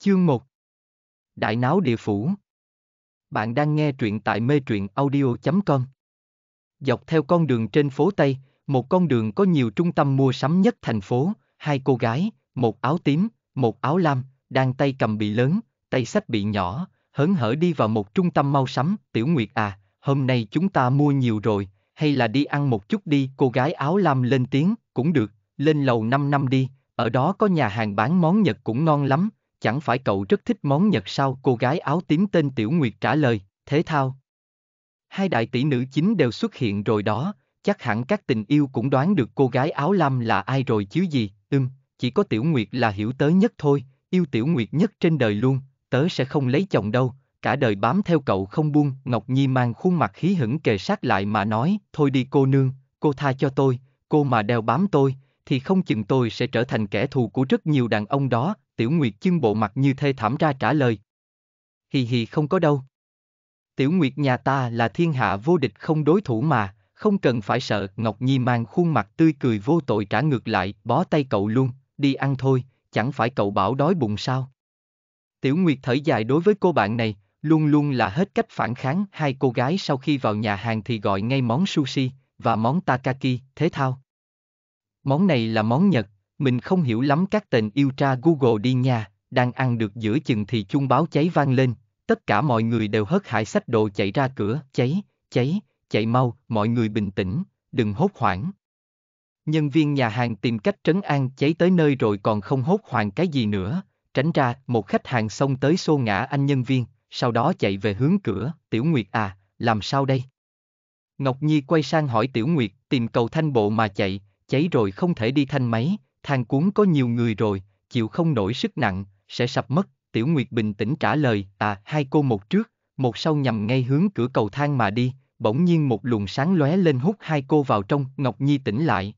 Chương 1 Đại náo địa phủ Bạn đang nghe truyện tại mê truyện audio.com Dọc theo con đường trên phố Tây, một con đường có nhiều trung tâm mua sắm nhất thành phố, hai cô gái, một áo tím, một áo lam, đang tay cầm bị lớn, tay sách bị nhỏ, hớn hở đi vào một trung tâm mau sắm, tiểu nguyệt à, hôm nay chúng ta mua nhiều rồi, hay là đi ăn một chút đi, cô gái áo lam lên tiếng, cũng được, lên lầu 5 năm đi, ở đó có nhà hàng bán món Nhật cũng ngon lắm, chẳng phải cậu rất thích món Nhật sao? Cô gái áo tím tên Tiểu Nguyệt trả lời, thế thao. Hai đại tỷ nữ chính đều xuất hiện rồi đó, chắc hẳn các tình yêu cũng đoán được cô gái áo lam là ai rồi chứ gì, ừm, chỉ có Tiểu Nguyệt là hiểu tớ nhất thôi, yêu Tiểu Nguyệt nhất trên đời luôn, tớ sẽ không lấy chồng đâu, cả đời bám theo cậu không buông, Ngọc Nhi mang khuôn mặt khí hững kề sát lại mà nói, thôi đi cô nương, cô tha cho tôi, cô mà đeo bám tôi, thì không chừng tôi sẽ trở thành kẻ thù của rất nhiều đàn ông đó, Tiểu Nguyệt chưng bộ mặt như thê thảm ra trả lời. Hì hì không có đâu. Tiểu Nguyệt nhà ta là thiên hạ vô địch không đối thủ mà, không cần phải sợ. Ngọc Nhi mang khuôn mặt tươi cười vô tội trả ngược lại, bó tay cậu luôn, đi ăn thôi, chẳng phải cậu bảo đói bụng sao. Tiểu Nguyệt thở dài đối với cô bạn này, luôn luôn là hết cách phản kháng. Hai cô gái sau khi vào nhà hàng thì gọi ngay món sushi và món takaki, thế thao. Món này là món Nhật, mình không hiểu lắm các tên yêu tra Google đi nha, đang ăn được giữa chừng thì chuông báo cháy vang lên, tất cả mọi người đều hớt hải sách đồ chạy ra cửa, cháy, cháy, chạy mau, mọi người bình tĩnh, đừng hốt hoảng. Nhân viên nhà hàng tìm cách trấn an cháy tới nơi rồi còn không hốt hoảng cái gì nữa, tránh ra, một khách hàng xông tới xô ngã anh nhân viên, sau đó chạy về hướng cửa, Tiểu Nguyệt à, làm sao đây? Ngọc Nhi quay sang hỏi Tiểu Nguyệt, tìm cầu thanh bộ mà chạy, cháy rồi không thể đi thanh máy, thang cuốn có nhiều người rồi, chịu không nổi sức nặng, sẽ sập mất, Tiểu Nguyệt bình tĩnh trả lời, à, hai cô một trước, một sau nhằm ngay hướng cửa cầu thang mà đi, bỗng nhiên một luồng sáng lóe lên hút hai cô vào trong, Ngọc Nhi tỉnh lại.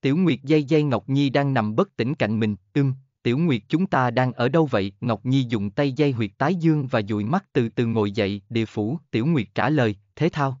Tiểu Nguyệt dây dây Ngọc Nhi đang nằm bất tỉnh cạnh mình, ưm, Tiểu Nguyệt chúng ta đang ở đâu vậy? Ngọc Nhi dùng tay dây huyệt tái dương và dụi mắt từ từ ngồi dậy, địa phủ, Tiểu Nguyệt trả lời, thế thao.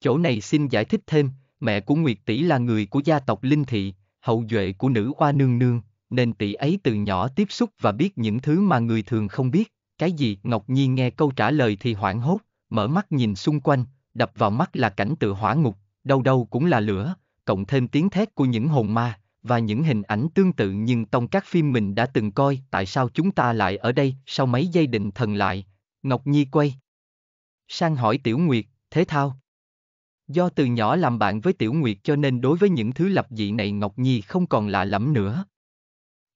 Chỗ này xin giải thích thêm, mẹ của Nguyệt tỷ là người của gia tộc Linh Thị, hậu duệ của nữ oa nương nương, nên tỷ ấy từ nhỏ tiếp xúc và biết những thứ mà người thường không biết. Cái gì? Ngọc Nhi nghe câu trả lời thì hoảng hốt, mở mắt nhìn xung quanh, đập vào mắt là cảnh tự hỏa ngục, đâu đâu cũng là lửa, cộng thêm tiếng thét của những hồn ma, và những hình ảnh tương tự nhưng trong các phim mình đã từng coi tại sao chúng ta lại ở đây sau mấy giây định thần lại. Ngọc Nhi quay. Sang hỏi Tiểu Nguyệt, thế thao, Do từ nhỏ làm bạn với Tiểu Nguyệt cho nên đối với những thứ lập dị này Ngọc Nhi không còn lạ lẫm nữa.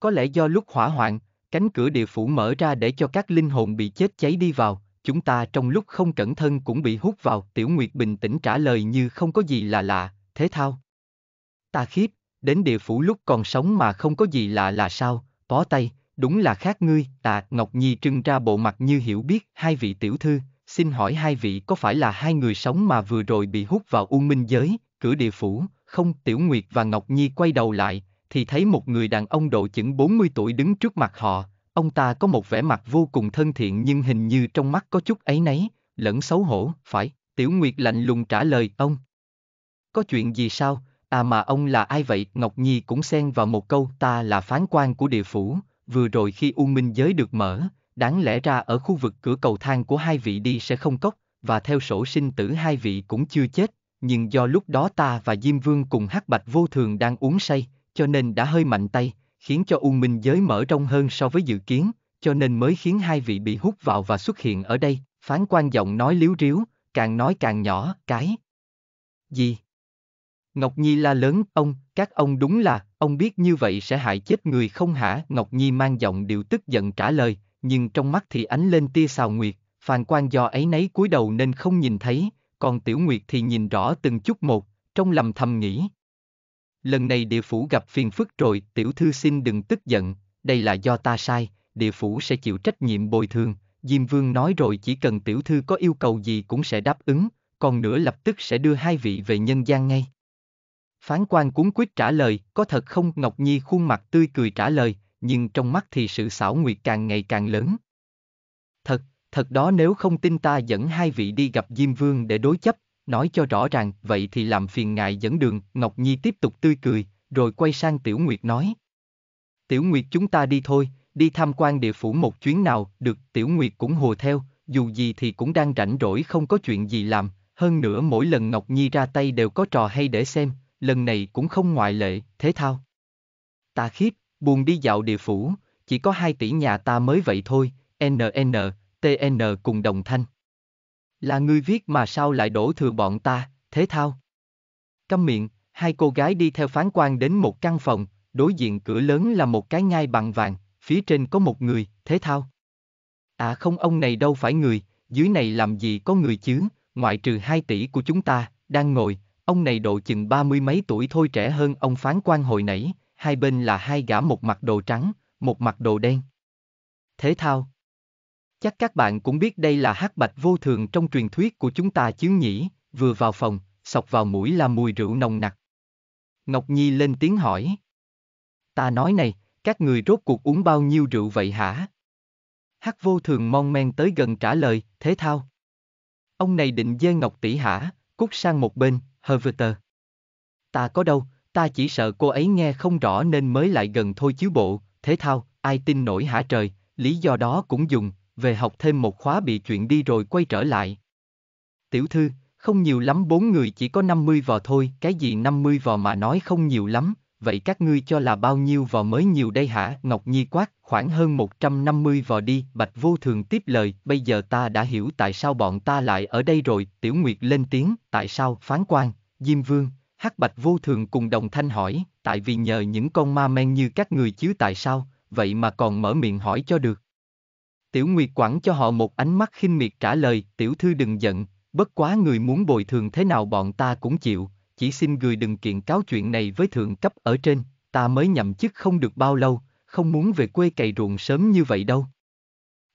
Có lẽ do lúc hỏa hoạn, cánh cửa địa phủ mở ra để cho các linh hồn bị chết cháy đi vào, chúng ta trong lúc không cẩn thân cũng bị hút vào. Tiểu Nguyệt bình tĩnh trả lời như không có gì là lạ, thế thao. Ta khiếp, đến địa phủ lúc còn sống mà không có gì lạ là sao, bó tay, đúng là khác ngươi, Ta à, Ngọc Nhi trưng ra bộ mặt như hiểu biết hai vị tiểu thư, Xin hỏi hai vị có phải là hai người sống mà vừa rồi bị hút vào u minh giới, cửa địa phủ, không Tiểu Nguyệt và Ngọc Nhi quay đầu lại, thì thấy một người đàn ông độ chừng 40 tuổi đứng trước mặt họ, ông ta có một vẻ mặt vô cùng thân thiện nhưng hình như trong mắt có chút ấy nấy, lẫn xấu hổ, phải, Tiểu Nguyệt lạnh lùng trả lời ông. Có chuyện gì sao, à mà ông là ai vậy, Ngọc Nhi cũng xen vào một câu ta là phán quan của địa phủ, vừa rồi khi U Minh giới được mở, Đáng lẽ ra ở khu vực cửa cầu thang của hai vị đi sẽ không cốc, và theo sổ sinh tử hai vị cũng chưa chết, nhưng do lúc đó ta và Diêm Vương cùng hắc bạch vô thường đang uống say, cho nên đã hơi mạnh tay, khiến cho U Minh giới mở rộng hơn so với dự kiến, cho nên mới khiến hai vị bị hút vào và xuất hiện ở đây, phán quan giọng nói liếu riếu, càng nói càng nhỏ, cái. Gì? Ngọc Nhi la lớn, ông, các ông đúng là, ông biết như vậy sẽ hại chết người không hả? Ngọc Nhi mang giọng điệu tức giận trả lời, nhưng trong mắt thì ánh lên tia xào nguyệt, Phàn Quan do ấy nấy cúi đầu nên không nhìn thấy, còn Tiểu Nguyệt thì nhìn rõ từng chút một, trong lầm thầm nghĩ. Lần này địa phủ gặp phiền phức rồi, tiểu thư xin đừng tức giận, đây là do ta sai, địa phủ sẽ chịu trách nhiệm bồi thường, Diêm Vương nói rồi chỉ cần tiểu thư có yêu cầu gì cũng sẽ đáp ứng, còn nữa lập tức sẽ đưa hai vị về nhân gian ngay. Phán quan cuốn quyết trả lời, có thật không Ngọc Nhi khuôn mặt tươi cười trả lời, nhưng trong mắt thì sự xảo nguyệt càng ngày càng lớn. Thật, thật đó nếu không tin ta dẫn hai vị đi gặp Diêm Vương để đối chấp, nói cho rõ ràng, vậy thì làm phiền ngại dẫn đường, Ngọc Nhi tiếp tục tươi cười, rồi quay sang Tiểu Nguyệt nói. Tiểu Nguyệt chúng ta đi thôi, đi tham quan địa phủ một chuyến nào, được Tiểu Nguyệt cũng hồ theo, dù gì thì cũng đang rảnh rỗi không có chuyện gì làm, hơn nữa mỗi lần Ngọc Nhi ra tay đều có trò hay để xem, lần này cũng không ngoại lệ, thế thao. Ta khiếp, Buồn đi dạo địa phủ, chỉ có hai tỷ nhà ta mới vậy thôi, NN, TN cùng đồng thanh. Là ngươi viết mà sao lại đổ thừa bọn ta, thế thao. Câm miệng, hai cô gái đi theo phán quan đến một căn phòng, đối diện cửa lớn là một cái ngai bằng vàng, phía trên có một người, thế thao. À không ông này đâu phải người, dưới này làm gì có người chứ, ngoại trừ hai tỷ của chúng ta, đang ngồi, ông này độ chừng ba mươi mấy tuổi thôi trẻ hơn ông phán quan hồi nãy, hai bên là hai gã một mặt đồ trắng, một mặt đồ đen. Thế thao Chắc các bạn cũng biết đây là hắc bạch vô thường trong truyền thuyết của chúng ta chứ nhỉ, vừa vào phòng, sọc vào mũi là mùi rượu nồng nặc. Ngọc Nhi lên tiếng hỏi. Ta nói này, các người rốt cuộc uống bao nhiêu rượu vậy hả? Hắc vô thường mong men tới gần trả lời, thế thao. Ông này định dê Ngọc tỷ hả, cút sang một bên, vừa tờ. Ta có đâu, ta chỉ sợ cô ấy nghe không rõ nên mới lại gần thôi chứ bộ, thế thao, ai tin nổi hả trời, lý do đó cũng dùng, về học thêm một khóa bị chuyện đi rồi quay trở lại. Tiểu thư, không nhiều lắm bốn người chỉ có 50 vò thôi, cái gì 50 vò mà nói không nhiều lắm, vậy các ngươi cho là bao nhiêu vò mới nhiều đây hả? Ngọc Nhi quát, khoảng hơn 150 vò đi, Bạch Vô Thường tiếp lời, bây giờ ta đã hiểu tại sao bọn ta lại ở đây rồi, Tiểu Nguyệt lên tiếng, tại sao, phán quan, Diêm Vương, Hắc Bạch vô thường cùng đồng thanh hỏi, tại vì nhờ những con ma men như các người chứ tại sao, vậy mà còn mở miệng hỏi cho được. Tiểu Nguyệt quẳng cho họ một ánh mắt khinh miệt trả lời, tiểu thư đừng giận, bất quá người muốn bồi thường thế nào bọn ta cũng chịu, chỉ xin người đừng kiện cáo chuyện này với thượng cấp ở trên, ta mới nhậm chức không được bao lâu, không muốn về quê cày ruộng sớm như vậy đâu.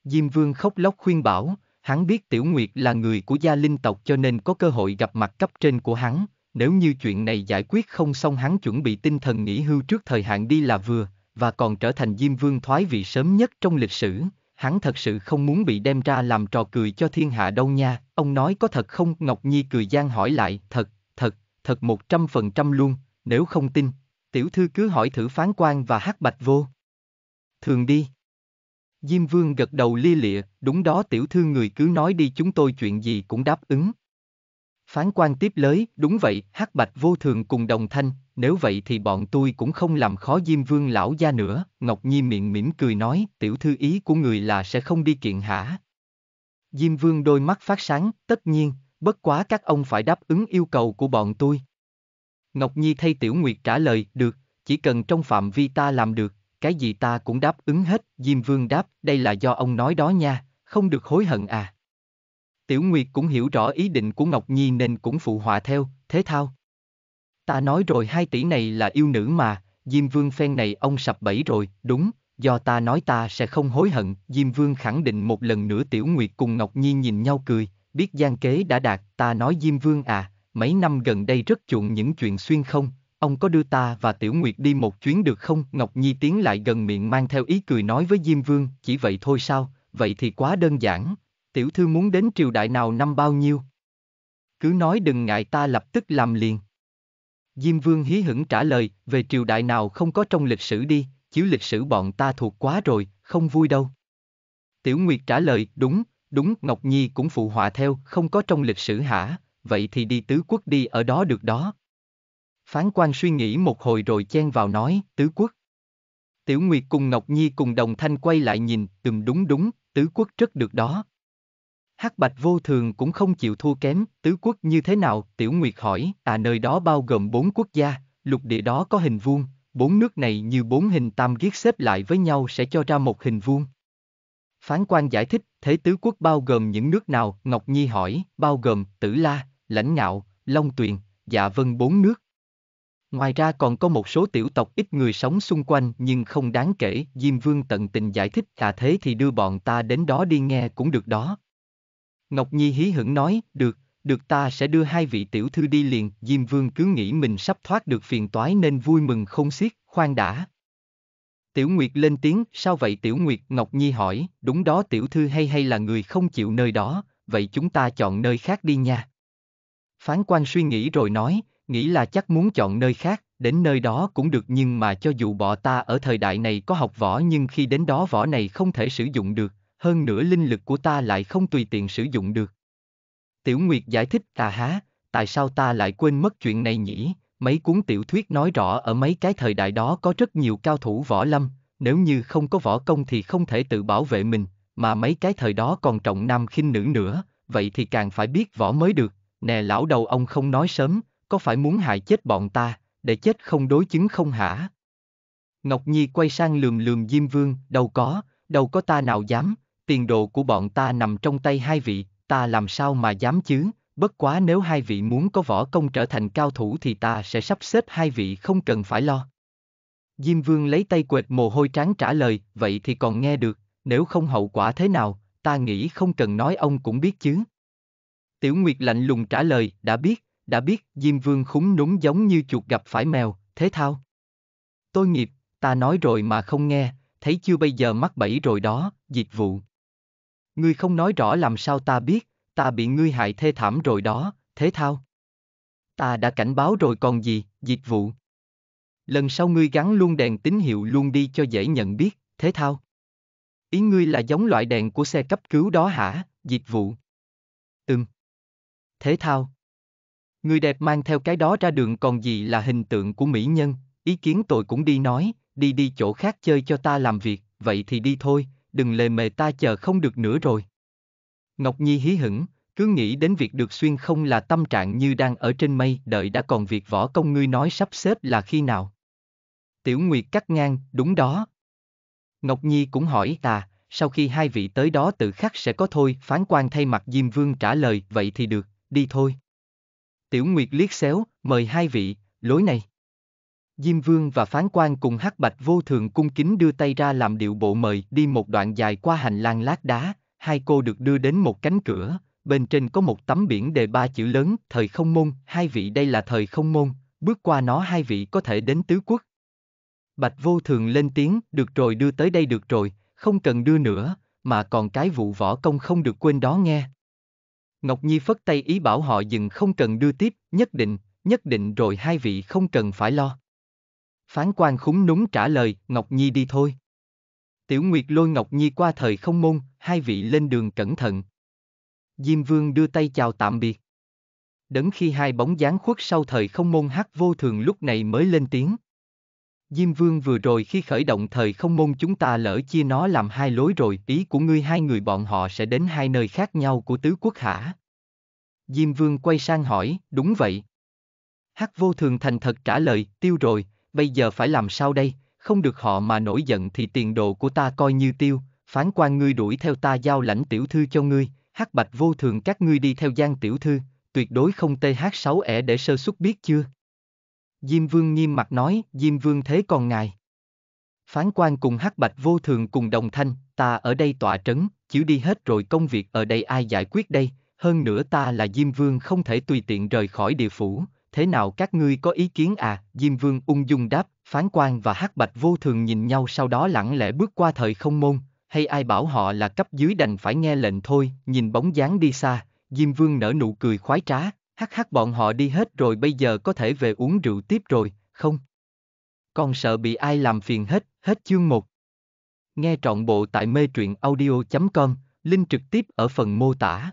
Diêm Vương khóc lóc khuyên bảo, hắn biết Tiểu Nguyệt là người của gia linh tộc cho nên có cơ hội gặp mặt cấp trên của hắn, nếu như chuyện này giải quyết không xong hắn chuẩn bị tinh thần nghỉ hưu trước thời hạn đi là vừa, và còn trở thành Diêm Vương thoái vị sớm nhất trong lịch sử, hắn thật sự không muốn bị đem ra làm trò cười cho thiên hạ đâu nha, ông nói có thật không? Ngọc Nhi cười gian hỏi lại, thật, thật, thật một trăm phần trăm luôn, nếu không tin, tiểu thư cứ hỏi thử phán quan và hắc bạch vô. Thường đi. Diêm Vương gật đầu lia lịa, đúng đó tiểu thư người cứ nói đi chúng tôi chuyện gì cũng đáp ứng. Phán quan tiếp lới, đúng vậy, hắc bạch vô thường cùng đồng thanh, nếu vậy thì bọn tôi cũng không làm khó Diêm Vương lão gia nữa, Ngọc Nhi miệng mỉm cười nói, tiểu thư ý của người là sẽ không đi kiện hả? Diêm Vương đôi mắt phát sáng, tất nhiên, bất quá các ông phải đáp ứng yêu cầu của bọn tôi. Ngọc Nhi thay Tiểu Nguyệt trả lời, được, chỉ cần trong phạm vi ta làm được, cái gì ta cũng đáp ứng hết, Diêm Vương đáp, đây là do ông nói đó nha, không được hối hận à. Tiểu Nguyệt cũng hiểu rõ ý định của Ngọc Nhi nên cũng phụ họa theo, thế thao. Ta nói rồi hai tỷ này là yêu nữ mà, Diêm Vương phen này ông sập bẫy rồi, đúng, do ta nói ta sẽ không hối hận, Diêm Vương khẳng định một lần nữa Tiểu Nguyệt cùng Ngọc Nhi nhìn nhau cười, biết gian kế đã đạt, ta nói Diêm Vương à, mấy năm gần đây rất chuộng những chuyện xuyên không, ông có đưa ta và Tiểu Nguyệt đi một chuyến được không? Ngọc Nhi tiến lại gần miệng mang theo ý cười nói với Diêm Vương, chỉ vậy thôi sao, vậy thì quá đơn giản, tiểu thư muốn đến triều đại nào năm bao nhiêu? Cứ nói đừng ngại ta lập tức làm liền. Diêm Vương hí hửng trả lời, về triều đại nào không có trong lịch sử đi, chiếu lịch sử bọn ta thuộc quá rồi, không vui đâu. Tiểu Nguyệt trả lời, đúng, đúng, Ngọc Nhi cũng phụ họa theo, không có trong lịch sử hả, vậy thì đi tứ quốc đi ở đó được đó. Phán quan suy nghĩ một hồi rồi chen vào nói, tứ quốc. Tiểu Nguyệt cùng Ngọc Nhi cùng đồng thanh quay lại nhìn, từng đúng đúng, tứ quốc rất được đó. Hắc Bạch Vô Thường cũng không chịu thua kém, tứ quốc như thế nào, Tiểu Nguyệt hỏi, à nơi đó bao gồm bốn quốc gia, lục địa đó có hình vuông, bốn nước này như bốn hình tam giết xếp lại với nhau sẽ cho ra một hình vuông. Phán quan giải thích, thế tứ quốc bao gồm những nước nào, Ngọc Nhi hỏi, bao gồm Tử La, Lãnh Ngạo, Long Tuyền, Dạ Vân bốn nước. Ngoài ra còn có một số tiểu tộc ít người sống xung quanh nhưng không đáng kể, Diêm Vương tận tình giải thích, à thế thì đưa bọn ta đến đó đi nghe cũng được đó. Ngọc Nhi hí hửng nói, được, được ta sẽ đưa hai vị tiểu thư đi liền, Diêm Vương cứ nghĩ mình sắp thoát được phiền toái nên vui mừng không xiết, khoan đã. Tiểu Nguyệt lên tiếng, sao vậy Tiểu Nguyệt, Ngọc Nhi hỏi, đúng đó Tiểu Thư hay hay là người không chịu nơi đó, vậy chúng ta chọn nơi khác đi nha. Phán quan suy nghĩ rồi nói, nghĩ là chắc muốn chọn nơi khác, đến nơi đó cũng được nhưng mà cho dù bọn ta ở thời đại này có học võ nhưng khi đến đó võ này không thể sử dụng được, hơn nữa linh lực của ta lại không tùy tiện sử dụng được. Tiểu Nguyệt giải thích ta há, tại sao ta lại quên mất chuyện này nhỉ, mấy cuốn tiểu thuyết nói rõ ở mấy cái thời đại đó có rất nhiều cao thủ võ lâm, nếu như không có võ công thì không thể tự bảo vệ mình, mà mấy cái thời đó còn trọng nam khinh nữ nữa, vậy thì càng phải biết võ mới được, nè lão đầu ông không nói sớm, có phải muốn hại chết bọn ta, để chết không đối chứng không hả? Ngọc Nhi quay sang lườm lườm Diêm Vương, đâu có, đâu có ta nào dám, tiền đồ của bọn ta nằm trong tay hai vị, ta làm sao mà dám chứ, bất quá nếu hai vị muốn có võ công trở thành cao thủ thì ta sẽ sắp xếp hai vị không cần phải lo. Diêm Vương lấy tay quệt mồ hôi trán trả lời, vậy thì còn nghe được, nếu không hậu quả thế nào, ta nghĩ không cần nói ông cũng biết chứ. Tiểu Nguyệt lạnh lùng trả lời, đã biết, đã biết, Diêm Vương khúng núng giống như chuột gặp phải mèo, thế thao. Tôi nghiệp, ta nói rồi mà không nghe, thấy chưa bây giờ mắc bẫy rồi đó, dịch vụ ngươi không nói rõ làm sao ta biết, ta bị ngươi hại thê thảm rồi đó, thế thao. Ta đã cảnh báo rồi còn gì, dịch vụ. Lần sau ngươi gắn luôn đèn tín hiệu luôn đi cho dễ nhận biết, thế thao. Ý ngươi là giống loại đèn của xe cấp cứu đó hả, dịch vụ. Ừm. Thế thao. Ngươi đẹp mang theo cái đó ra đường còn gì là hình tượng của mỹ nhân, ý kiến tôi cũng đi nói, đi đi chỗ khác chơi cho ta làm việc, vậy thì đi thôi, đừng lề mề ta chờ không được nữa rồi. Ngọc Nhi hí hửng, cứ nghĩ đến việc được xuyên không là tâm trạng như đang ở trên mây, đợi đã còn việc võ công ngươi nói sắp xếp là khi nào. Tiểu Nguyệt cắt ngang, đúng đó. Ngọc Nhi cũng hỏi ta, à, sau khi hai vị tới đó tự khắc sẽ có thôi, phán quan thay mặt Diêm Vương trả lời, vậy thì được, đi thôi. Tiểu Nguyệt liếc xéo, mời hai vị, lối này. Diêm Vương và phán quan cùng hắc bạch vô thường cung kính đưa tay ra làm điệu bộ mời đi một đoạn dài qua hành lang lát đá, hai cô được đưa đến một cánh cửa, bên trên có một tấm biển đề ba chữ lớn, thời không môn, hai vị đây là thời không môn, bước qua nó hai vị có thể đến tứ quốc. Bạch vô thường lên tiếng, được rồi đưa tới đây được rồi, không cần đưa nữa, mà còn cái vụ võ công không được quên đó nghe. Ngọc Nhi phất tay ý bảo họ dừng không cần đưa tiếp, nhất định, nhất định rồi hai vị không cần phải lo. Phán quan khúng núng trả lời, Ngọc Nhi đi thôi. Tiểu Nguyệt lôi Ngọc Nhi qua thời không môn, hai vị lên đường cẩn thận. Diêm Vương đưa tay chào tạm biệt. Đấng khi hai bóng dáng khuất sau thời không môn hắc vô thường lúc này mới lên tiếng. Diêm Vương vừa rồi khi khởi động thời không môn chúng ta lỡ chia nó làm hai lối rồi, ý của ngươi hai người bọn họ sẽ đến hai nơi khác nhau của tứ quốc hả? Diêm Vương quay sang hỏi, đúng vậy. Hắc vô thường thành thật trả lời, tiêu rồi, bây giờ phải làm sao đây, không được họ mà nổi giận thì tiền đồ của ta coi như tiêu, phán quan ngươi đuổi theo ta giao lãnh tiểu thư cho ngươi, hắc bạch vô thường các ngươi đi theo giang tiểu thư, tuyệt đối không tê hát 6 ẻ để sơ xuất biết chưa. Diêm vương nghiêm mặt nói, Diêm vương thế còn ngài. Phán quan cùng hắc bạch vô thường cùng đồng thanh, ta ở đây tọa trấn, chiếu đi hết rồi công việc ở đây ai giải quyết đây, hơn nữa ta là Diêm vương không thể tùy tiện rời khỏi địa phủ, thế nào các ngươi có ý kiến à? Diêm Vương ung dung đáp, phán quan và hắc bạch vô thường nhìn nhau sau đó lặng lẽ bước qua thời không môn, hay ai bảo họ là cấp dưới đành phải nghe lệnh thôi, nhìn bóng dáng đi xa, Diêm Vương nở nụ cười khoái trá, hắc hắc bọn họ đi hết rồi bây giờ có thể về uống rượu tiếp rồi, không? Còn sợ bị ai làm phiền hết, hết chương 1. Nghe trọn bộ tại mê truyện audio.com, link trực tiếp ở phần mô tả.